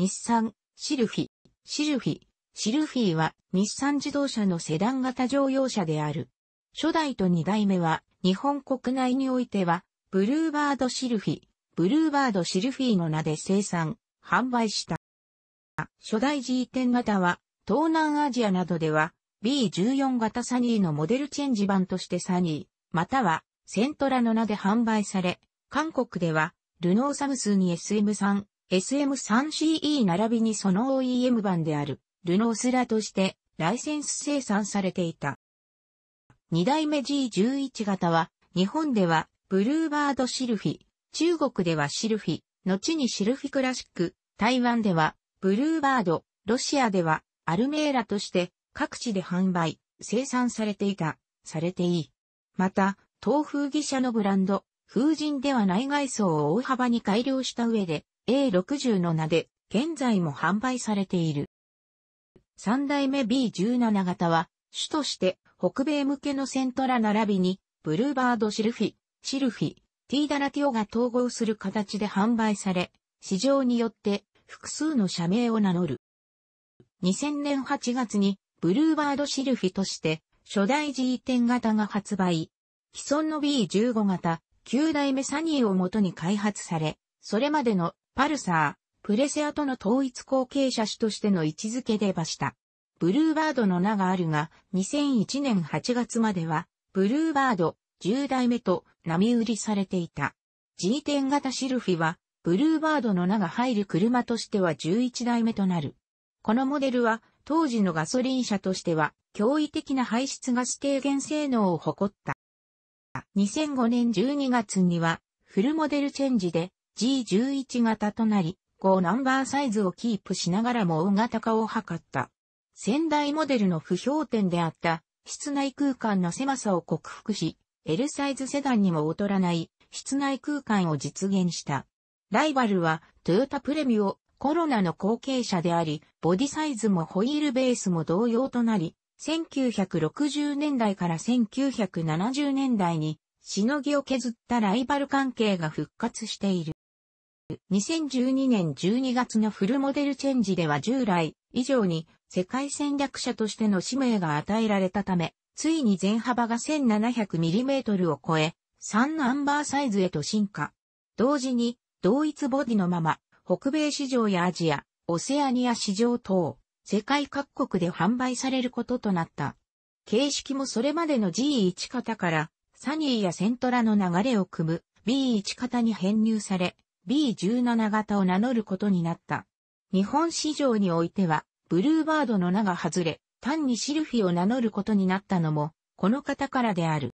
日産、シルフィ、シルフィ、シルフィは日産自動車のセダン型乗用車である。初代と二代目は日本国内においてはブルーバードシルフィ、ブルーバードシルフィの名で生産、販売した。初代 G10 型は東南アジアなどでは B14 型サニーのモデルチェンジ版としてサニー、またはセントラの名で販売され、韓国ではルノーサムスン SM3、SM3CE 並びにその OEM 版である、ルノースラとしてライセンス生産されていた。二代目 G11 型は、日本では、ブルーバードシルフィ、中国ではシルフィ、後にシルフィクラシック、台湾では、ブルーバード、ロシアでは、アルメーラとして、各地で販売、生産されていた、されていい。また、東風技社のブランド、風神では内外装を大幅に改良した上で、A60 の名で、現在も販売されている。三代目 B17 型は、主として北米向けのセントラ並びに、ブルーバードシルフィ、シルフィ、ティーダラティオが統合する形で販売され、市場によって複数の社名を名乗る。2000年8月にブルーバードシルフィとして初代 G10 型が発売。既存の B15 型、9代目サニーを元に開発され、それまでのパルサー、プレセアとの統一後継者種としての位置づけで馬した。ブルーバードの名があるが、2001年8月までは、ブルーバード、10代目と波売りされていた。G10 型シルフィは、ブルーバードの名が入る車としては11代目となる。このモデルは、当時のガソリン車としては、驚異的な排出ガス低減性能を誇った。2005年12月には、フルモデルチェンジで、G11 型となり、5ナンバーサイズをキープしながらも大型化を図った。先代モデルの不評点であった室内空間の狭さを克服し、L サイズセダンにも劣らない室内空間を実現した。ライバルはトヨタプレミオ、コロナの後継者であり、ボディサイズもホイールベースも同様となり、1960年代から1970年代にしのぎを削ったライバル関係が復活している。2012年12月のフルモデルチェンジでは従来以上に世界戦略者としての使命が与えられたため、ついに全幅が 1700mm を超え、3ナンバーサイズへと進化。同時に、同一ボディのまま、北米市場やアジア、オセアニア市場等、世界各国で販売されることとなった。形式もそれまでの G1 型から、サニーやセントラの流れを組む B1 型に編入され、B17 型を名乗ることになった。日本市場においては、ブルーバードの名が外れ、単にシルフィを名乗ることになったのも、この方からである。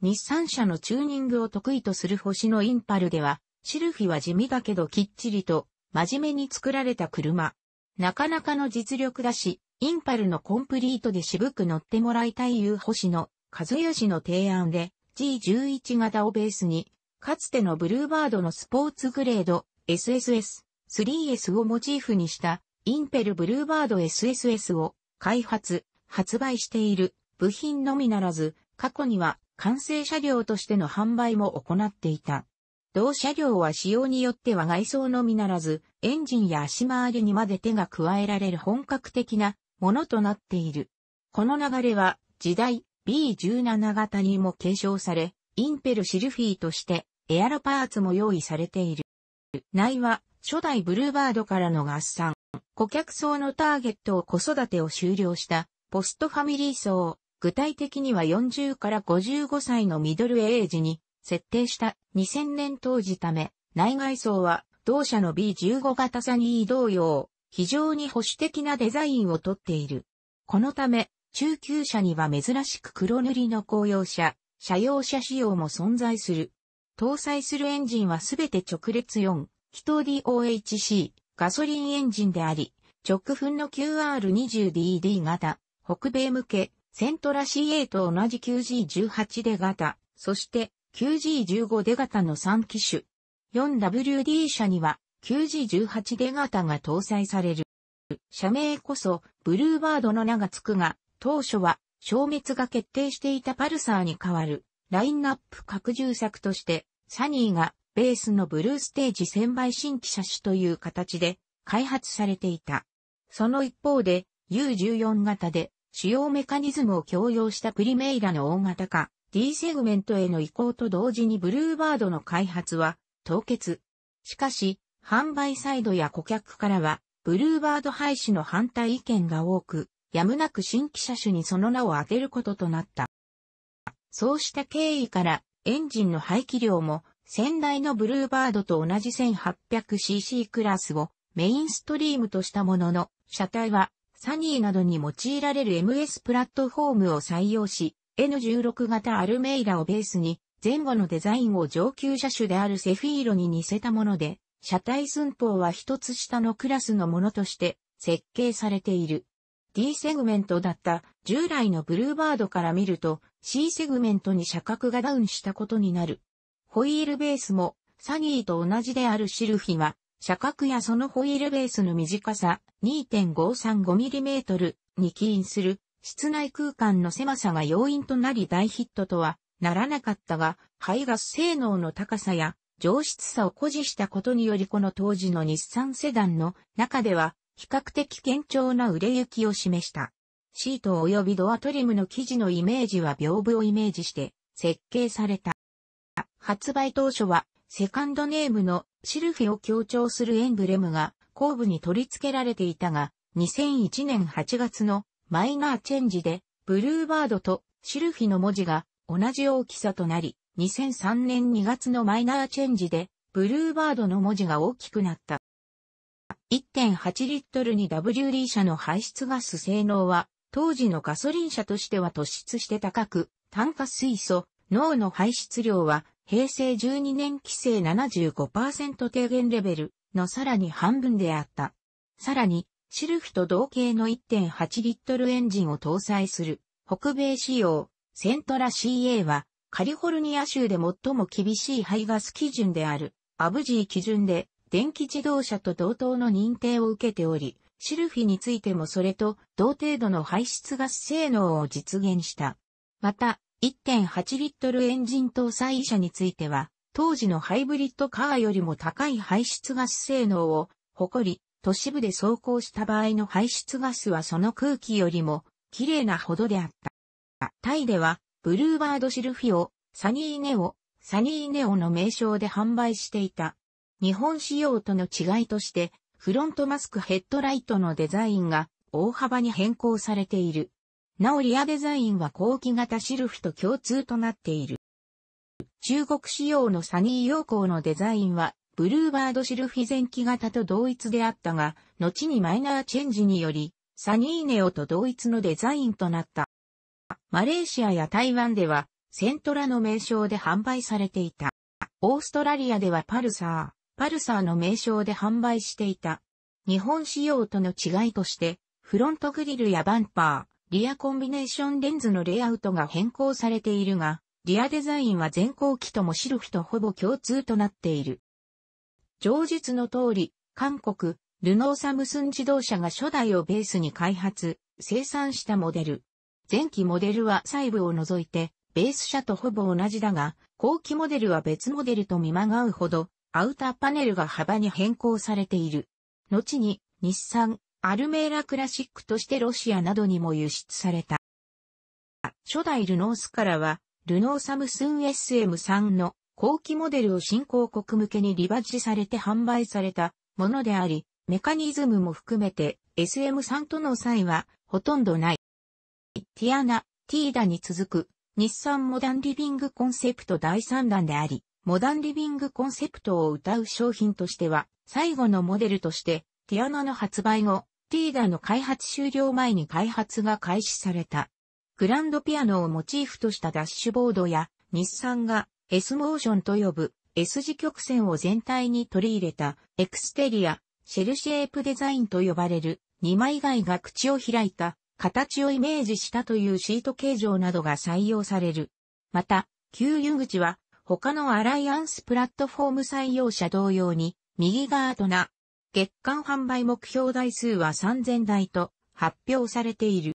日産車のチューニングを得意とする星のインパルでは、シルフィは地味だけどきっちりと、真面目に作られた車。なかなかの実力だし、インパルのコンプリートで渋く乗ってもらいたいいう星の、和義の提案で、G11 型をベースに、かつてのブルーバードのスポーツグレード SSS、3S をモチーフにしたインペルブルーバード SSS を開発、発売している部品のみならず、過去には完成車両としての販売も行っていた。同車両は仕様によっては外装のみならず、エンジンや足回りにまで手が加えられる本格的なものとなっている。この流れは時代 B17 型にも継承され、インペルシルフィーとしてエアロパーツも用意されている。内は、初代ブルーバードからの合算。顧客層のターゲットを子育てを終了したポストファミリー層、具体的には40から55歳のミドルエイジに設定した2000年当時ため、内外層は同社の B15 型サニー同様、非常に保守的なデザインをとっている。このため、中級車には珍しく黒塗りの公用車、車用車仕様も存在する。搭載するエンジンはすべて直列4、気筒 DOHC、ガソリンエンジンであり、直噴の QR20DD 型、北米向け、セントラ CA と同じ q g 1 8 d 型、そして q g 1 5 d 型の3機種。4WD 車には q g 1 8 d 型が搭載される。社名こそブルーバードの名が付くが、当初は消滅が決定していたパルサーに変わるラインナップ拡充策として、サニーがベースのブルーステージ1000倍新規車種という形で開発されていた。その一方で U14 型で主要メカニズムを強要したプリメイラの大型化、D セグメントへの移行と同時にブルーバードの開発は凍結。しかし、販売サイドや顧客からは、ブルーバード廃止の反対意見が多く、やむなく新規車種にその名を当てることとなった。そうした経緯からエンジンの排気量も先代のブルーバードと同じ 1800cc クラスをメインストリームとしたものの、車体はサニーなどに用いられる MS プラットフォームを採用し、N16 型アルメイラをベースに前後のデザインを上級車種であるセフィーロに似せたもので、車体寸法は一つ下のクラスのものとして設計されている。D セグメントだった従来のブルーバードから見ると C セグメントに車格がダウンしたことになる。ホイールベースもサニーと同じであるシルフィは、車格やそのホイールベースの短さ 2.535mm に起因する室内空間の狭さが要因となり大ヒットとはならなかったが、排ガス性能の高さや上質さを誇示したことによりこの当時の日産セダンの中では比較的堅調な売れ行きを示した。シート及びドアトリムの生地のイメージは屏風をイメージして設計された。発売当初はセカンドネームのシルフィを強調するエンブレムが後部に取り付けられていたが、2001年8月のマイナーチェンジでブルーバードとシルフィの文字が同じ大きさとなり、2003年2月のマイナーチェンジでブルーバードの文字が大きくなった。1.8リットルに WD 社の排出ガス性能は当時のガソリン車としては突出して高く、炭化水素、脳の排出量は平成12年規制75%低減レベルのさらに半分であった。さらに、シルフと同型の1.8リットルエンジンを搭載する北米仕様セントラ CA はカリフォルニア州で最も厳しい排ガス基準であるアブジー基準で電気自動車と同等の認定を受けており、シルフィについてもそれと同程度の排出ガス性能を実現した。また、1.8リットルエンジン搭載車については、当時のハイブリッドカーよりも高い排出ガス性能を誇り、都市部で走行した場合の排出ガスはその空気よりも綺麗なほどであった。タイでは、ブルーバードシルフィを、サニーネオ、サニーネオの名称で販売していた。日本仕様との違いとして、フロントマスクヘッドライトのデザインが大幅に変更されている。なおリアデザインは後期型シルフと共通となっている。中国仕様のサニー陽光のデザインはブルーバードシルフィ前期型と同一であったが、後にマイナーチェンジにより、サニーネオと同一のデザインとなった。マレーシアや台湾では、セントラの名称で販売されていた。オーストラリアではパルサー。パルサーの名称で販売していた。日本仕様との違いとして、フロントグリルやバンパー、リアコンビネーションレンズのレイアウトが変更されているが、リアデザインは前後期ともシルフとほぼ共通となっている。上述の通り、韓国、ルノーサムスン自動車が初代をベースに開発、生産したモデル。前期モデルは細部を除いて、ベース車とほぼ同じだが、後期モデルは別モデルと見まがうほど、アウターパネルが幅に変更されている。後に、日産、アルメーラクラシックとしてロシアなどにも輸出された。初代ルノースからは、ルノーサムスン SM3 の後期モデルを新興国向けにリバッジされて販売されたものであり、メカニズムも含めて SM3 との際はほとんどない。ティアナ、ティーダに続く日産モダンリビングコンセプト第3弾であり、モダンリビングコンセプトを歌う商品としては、最後のモデルとして、ティアナの発売後、ティーダの開発終了前に開発が開始された。グランドピアノをモチーフとしたダッシュボードや、日産が S モーションと呼ぶ S 字曲線を全体に取り入れたエクステリア、シェルシェープデザインと呼ばれる2枚貝が口を開いた形をイメージしたというシート形状などが採用される。また、給油口は他のアライアンスプラットフォーム採用者同様に、右側とな、月間販売目標台数は3000台と発表されている。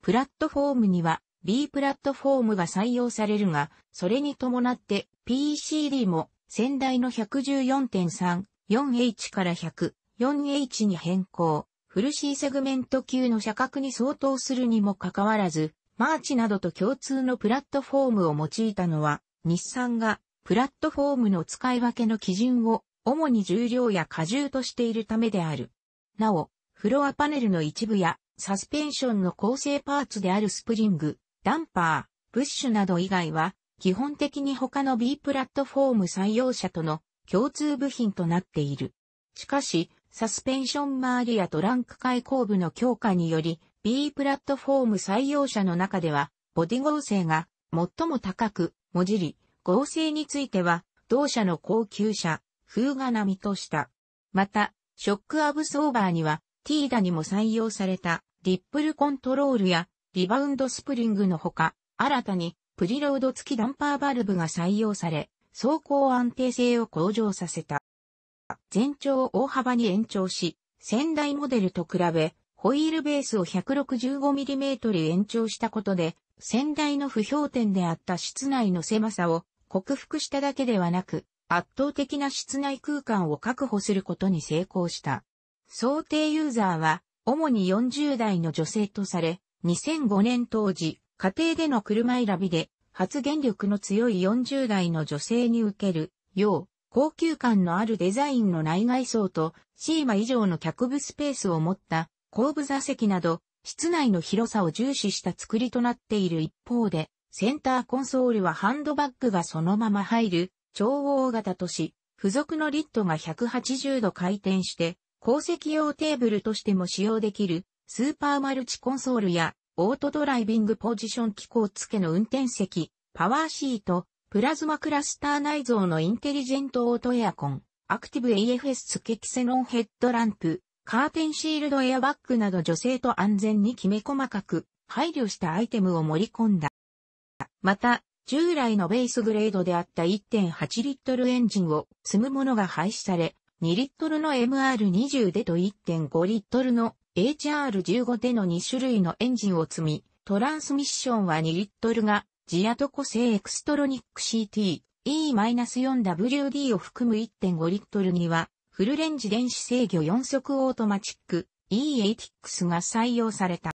プラットフォームには B プラットフォームが採用されるが、それに伴って PCD も先代の 114.34H から 104H に変更。フル C セグメント級の社格に相当するにもかかわらず、マーチなどと共通のプラットフォームを用いたのは、日産がプラットフォームの使い分けの基準を主に重量や荷重としているためである。なお、フロアパネルの一部やサスペンションの構成パーツであるスプリング、ダンパー、ブッシュなど以外は基本的に他の B プラットフォーム採用者との共通部品となっている。しかし、サスペンション周りやトランク開口部の強化により、B プラットフォーム採用者の中では、ボディ合成が最も高く、もじり、合成については、同社の高級車、風が並みとした。また、ショックアブソーバーには、ティーダにも採用された、リップルコントロールや、リバウンドスプリングのほか、新たに、プリロード付きダンパーバルブが採用され、走行安定性を向上させた。全長を大幅に延長し、先代モデルと比べ、ホイールベースを 165mm 延長したことで、先代の不評点であった室内の狭さを克服しただけではなく、圧倒的な室内空間を確保することに成功した。想定ユーザーは、主に40代の女性とされ、2005年当時、家庭での車選びで、発言力の強い40代の女性に受ける、よう、高級感のあるデザインの内外装と、シーマ以上の客部スペースを持った、後部座席など、室内の広さを重視した作りとなっている一方で、センターコンソールはハンドバッグがそのまま入る、超大型とし、付属のリットが180度回転して、鉱石用テーブルとしても使用できる、スーパーマルチコンソールや、オートドライビングポジション機構付けの運転席、パワーシート、プラズマクラスター内蔵のインテリジェントオートエアコン、アクティブ AFS 付けキセノンヘッドランプ、カーテンシールドエアバッグなど女性と安全にきめ細かく配慮したアイテムを盛り込んだ。また、従来のベースグレードであった1.8リットルエンジンを積むものが廃止され、2リットルの MR20 でと1.5リットルの HR15 での2種類のエンジンを積み、トランスミッションは2リットルが、ジアトコ製エクストロニック CT E-4WD を含む1.5リットルには、フルレンジ電子制御4速オートマチック E-ATX が採用された。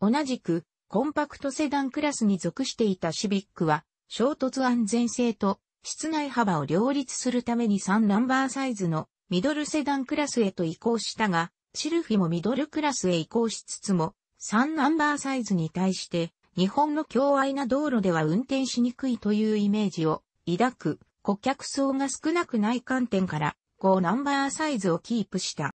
同じく、コンパクトセダンクラスに属していたシビックは、衝突安全性と室内幅を両立するために3ナンバーサイズのミドルセダンクラスへと移行したが、シルフィもミドルクラスへ移行しつつも、3ナンバーサイズに対して、日本の強愛な道路では運転しにくいというイメージを抱く顧客層が少なくない観点から、降ナンバーサイズをキープした。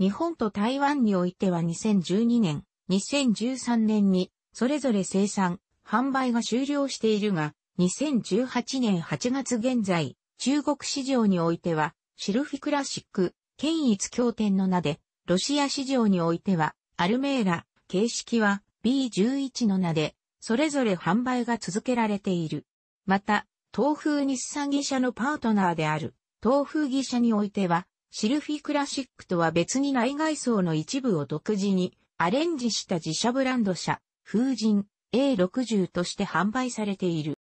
日本と台湾においては2012年、2013年にそれぞれ生産、販売が終了しているが、2018年8月現在、中国市場においては、シルフィクラシック、県一協定の名で、ロシア市場においては、アルメーラ、形式は B11 の名で、それぞれ販売が続けられている。また、東風日産技社のパートナーである東風義社においては、シルフィクラシックとは別に内外装の一部を独自にアレンジした自社ブランド車、風神 A60 として販売されている。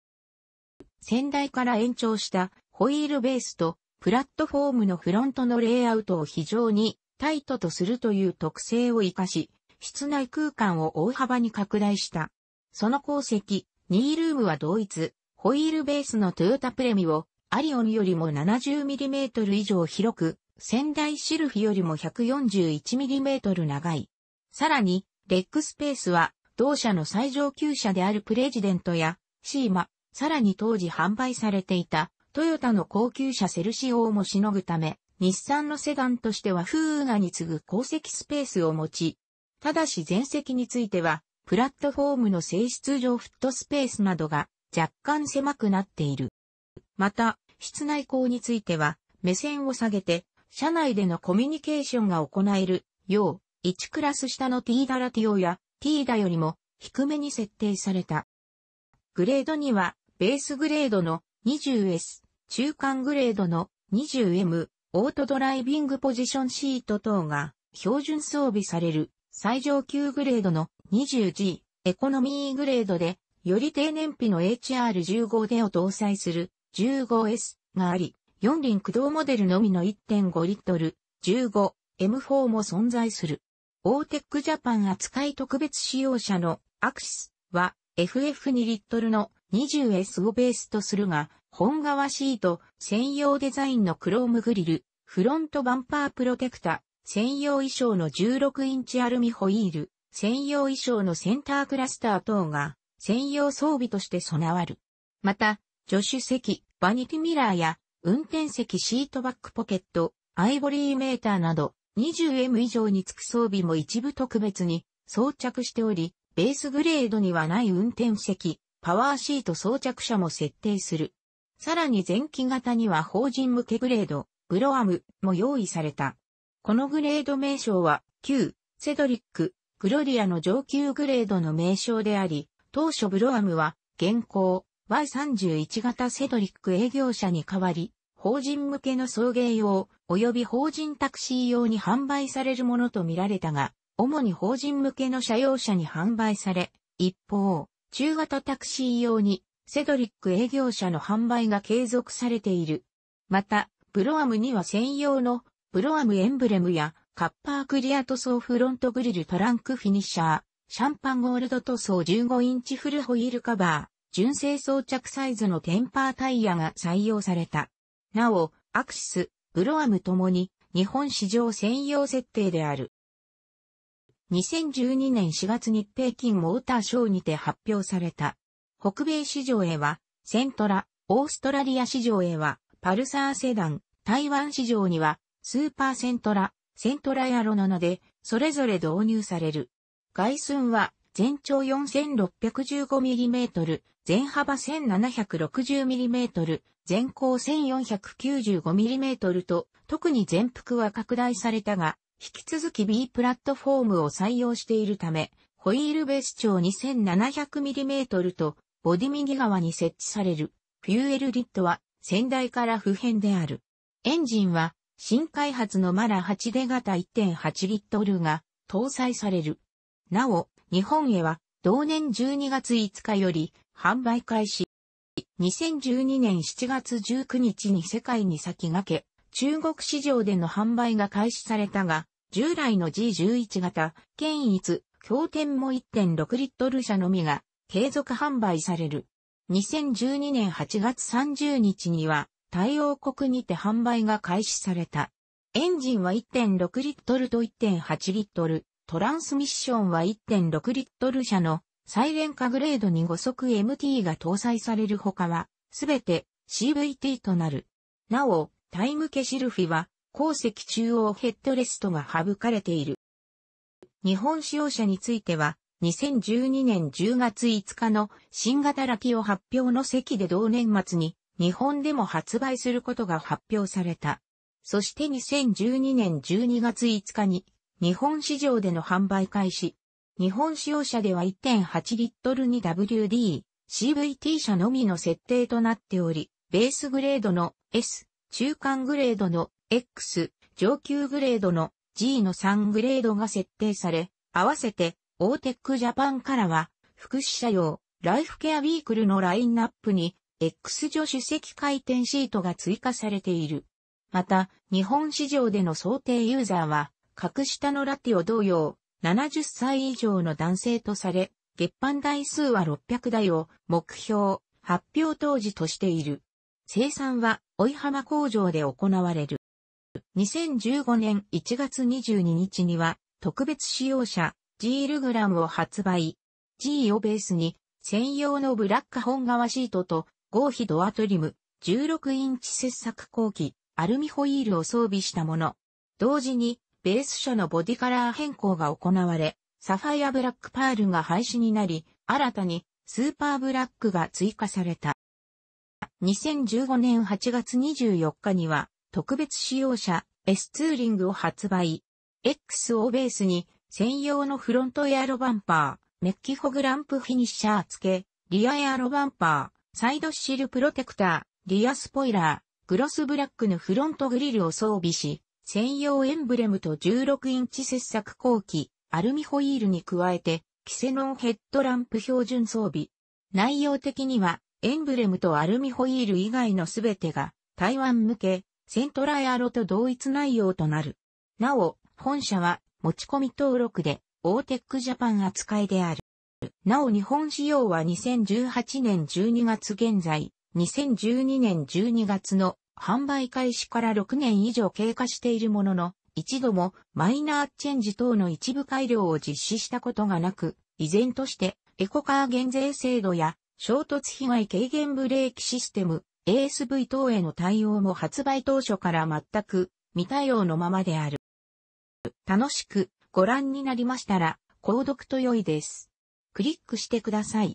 先代から延長したホイールベースとプラットフォームのフロントのレイアウトを非常にタイトとするという特性を活かし、室内空間を大幅に拡大した。その功績、ニールームは同一、ホイールベースのトヨタプレミをアリオンよりも 70mm 以上広く、仙台シルフよりも 141mm 長い。さらに、レックスペースは、同社の最上級車であるプレジデントや、シーマ、さらに当時販売されていた、トヨタの高級車セルシオーもしのぐため、日産のセダンとしては風雨がに次ぐ鉱石スペースを持ち、ただし前席については、プラットフォームの性質上フットスペースなどが若干狭くなっている。また、室内校については、目線を下げて、社内でのコミュニケーションが行えるよう、1クラス下の T だら t オや T だよりも低めに設定された。グレードには、ベースグレードの 20S、中間グレードの 20M、オートドライビングポジションシート等が標準装備される最上級グレードの 20G、エコノミーグレードで、より低燃費の HR15 でを搭載する 15S があり、4輪駆動モデルのみの1.5リットル 15M4 も存在する。オーテックジャパン扱い特別使用車のアクシスは FF2 リットルの 20S をベースとするが、本革シート専用デザインのクロームグリル、フロントバンパープロテクタ、専用衣装の16インチアルミホイール、専用衣装のセンタークラスター等が専用装備として備わる。また、助手席、バニティミラーや運転席シートバックポケット、アイボリーメーターなど 20M 以上につく装備も一部特別に装着しており、ベースグレードにはない運転席、パワーシート装着者も設定する。さらに前期型には法人向けグレード、ブロアムも用意された。このグレード名称は、旧、セドリック、グロリアの上級グレードの名称であり、当初ブロアムは、現行、Y31 型セドリック営業車に代わり、法人向けの送迎用及び法人タクシー用に販売されるものとみられたが、主に法人向けの車用車に販売され、一方、中型タクシー用にセドリック営業車の販売が継続されている。また、プロアムには専用のプロアムエンブレムやカッパークリア塗装フロントグリルトランクフィニッシャー、シャンパンゴールド塗装15インチフルホイールカバー、純正装着サイズのテンパータイヤが採用された。なお、アクシス、ブロアムともに日本市場専用設定である。2012年4月日北京モーターショーにて発表された。北米市場へは、セントラ、オーストラリア市場へは、パルサーセダン、台湾市場には、スーパーセントラ、セントラやロなので、それぞれ導入される。外寸は、全長 4615mm、全幅 1760mm、全高 1495mm と、特に全幅は拡大されたが、引き続き B プラットフォームを採用しているため、ホイールベース長 2700mm と、ボディ右側に設置される、フューエルリットは、先代から普遍である。エンジンは、新開発のマラ8デ型1.8リットルが搭載される。なお、日本へは、同年12月5日より、販売開始。2012年7月19日に世界に先駆け、中国市場での販売が開始されたが、従来の G11 型、県逸、経典も1.6リットル車のみが継続販売される。2012年8月30日には、対応国にて販売が開始された。エンジンは1.6リットルと1.8リットル、トランスミッションは1.6リットル車のサイレンカグレードに5速 MT が搭載される他は、すべて CVT となる。なお、タイム消しルフィは、鉱石中央ヘッドレストが省かれている。日本使用者については、2012年10月5日の新型ラキオ発表の席で同年末に日本でも発売することが発表された。そして2012年12月5日に日本市場での販売開始、日本使用車では1.8リットルに WD、CVT 車のみの設定となっており、ベースグレードの S、中間グレードの X、上級グレードの G の3グレードが設定され、合わせて、オーテックジャパンからは、福祉車用、ライフケアビークルのラインナップに、X 助手席回転シートが追加されている。また、日本市場での想定ユーザーは、格下のラティオ同様、70歳以上の男性とされ、月販台数は600台を目標発表当時としている。生産は追浜工場で行われる。2015年1月22日には特別使用車 G ルグラムを発売。G をベースに専用のブラック本革シートと合皮ドアトリム16インチ切削後期アルミホイールを装備したもの。同時にベース車のボディカラー変更が行われ、サファイアブラックパールが廃止になり、新たにスーパーブラックが追加された。2015年8月24日には特別使用車 S ツーリングを発売。X をベースに専用のフロントエアロバンパー、メッキホグランプフィニッシャー付け、リアエアロバンパー、サイドシールプロテクター、リアスポイラー、グロスブラックのフロントグリルを装備し、専用エンブレムと16インチ切削後期、アルミホイールに加えて、キセノンヘッドランプ標準装備。内容的には、エンブレムとアルミホイール以外のすべてが、台湾向け、セントライアロと同一内容となる。なお、本社は、持ち込み登録で、オーテックジャパン扱いである。なお日本仕様は2018年12月現在、2012年12月の販売開始から6年以上経過しているものの、一度もマイナーチェンジ等の一部改良を実施したことがなく、依然としてエコカー減税制度や衝突被害軽減ブレーキシステム ASV 等への対応も発売当初から全く未対応のままである。楽しくご覧になりましたら、購読と良いです。クリックしてください。